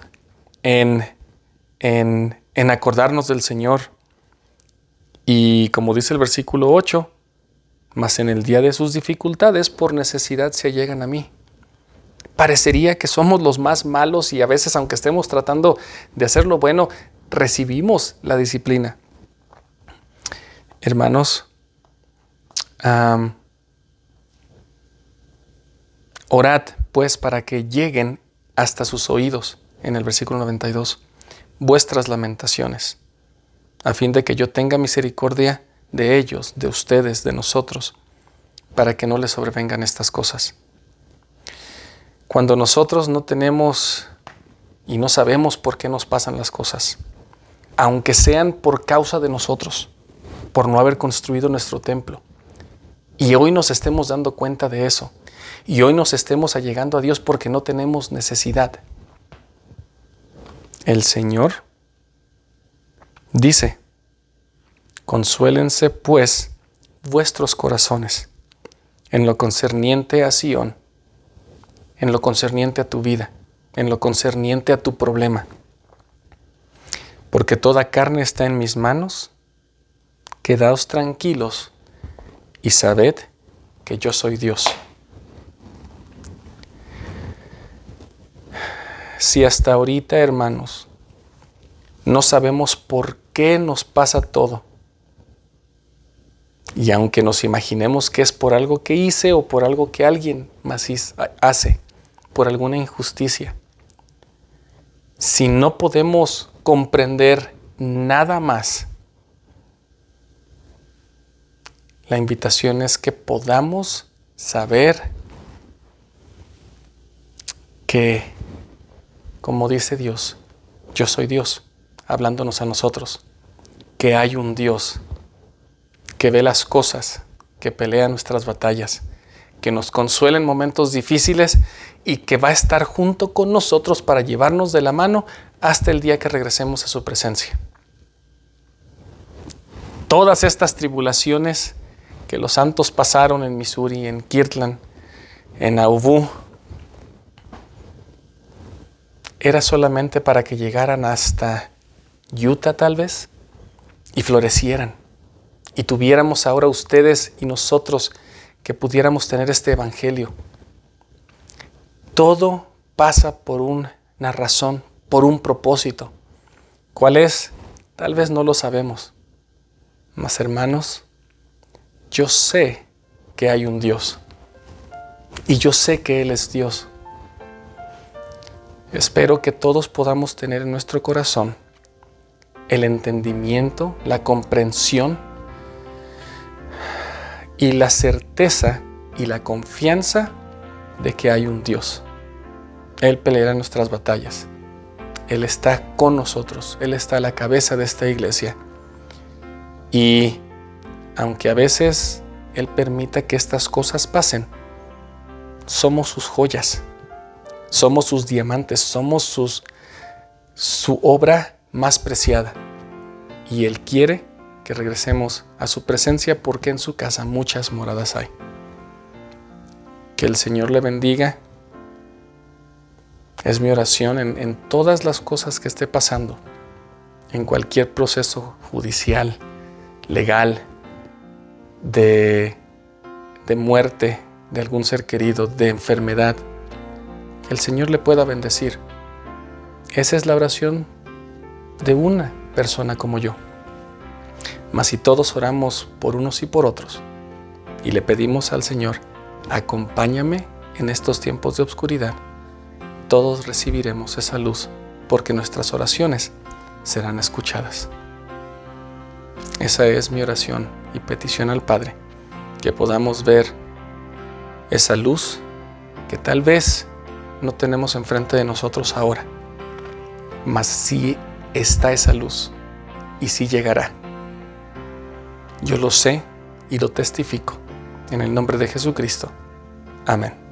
en en, acordarnos del Señor. Y como dice el versículo 8, mas en el día de sus dificultades por necesidad se llegan a mí. Parecería que somos los más malos y a veces aunque estemos tratando de hacer lo bueno, recibimos la disciplina. Hermanos, orad pues para que lleguen hasta sus oídos en el versículo 92 vuestras lamentaciones, a fin de que yo tenga misericordia de ellos, de ustedes, de nosotros, para que no les sobrevengan estas cosas. Cuando nosotros no tenemos y no sabemos por qué nos pasan las cosas, aunque sean por causa de nosotros, por no haber construido nuestro templo, y hoy nos estemos dando cuenta de eso, y hoy nos estemos allegando a Dios porque no tenemos necesidad, el Señor dice, consuélense pues vuestros corazones en lo concerniente a Sión, en lo concerniente a tu vida, en lo concerniente a tu problema. Porque toda carne está en mis manos, quedaos tranquilos y sabed que yo soy Dios. si hasta ahorita, hermanos, no sabemos por qué nos pasa todo, y aunque nos imaginemos que es por algo que hice o por algo que alguien más hace, por alguna injusticia, si no podemos comprender nada más, la invitación es que podamos saber que como dice Dios, yo soy Dios, hablándonos a nosotros, que hay un Dios que ve las cosas, que pelea nuestras batallas, que nos consuela en momentos difíciles y que va a estar junto con nosotros para llevarnos de la mano hasta el día que regresemos a su presencia. Todas estas tribulaciones que los santos pasaron en Missouri, en Kirtland, en Nauvoo era solamente para que llegaran hasta Utah tal vez y florecieran. Y tuviéramos ahora ustedes y nosotros que pudiéramos tener este Evangelio. Todo pasa por una razón, por un propósito. ¿Cuál es? Tal vez no lo sabemos. Mas hermanos, yo sé que hay un Dios. Y yo sé que Él es Dios. Espero que todos podamos tener en nuestro corazón el entendimiento, la comprensión y la certeza y la confianza de que hay un Dios. Él peleará nuestras batallas. Él está con nosotros. Él está a la cabeza de esta iglesia. Y aunque a veces Él permita que estas cosas pasen, somos sus joyas. Somos sus diamantes, somos su obra más preciada. Y Él quiere que regresemos a su presencia porque en su casa muchas moradas hay. Que el Señor le bendiga. Es mi oración en, en todas las cosas que esté pasando, en cualquier proceso judicial, legal, de, de muerte de algún ser querido, de enfermedad, el Señor le pueda bendecir. Esa es la oración de una persona como yo. Mas si todos oramos por unos y por otros y le pedimos al Señor, acompáñame en estos tiempos de oscuridad, todos recibiremos esa luz porque nuestras oraciones serán escuchadas. Esa es mi oración y petición al Padre, que podamos ver esa luz que tal vez no tenemos enfrente de nosotros ahora, mas sí está esa luz y sí llegará. Yo lo sé y lo testifico. En el nombre de Jesucristo. Amén.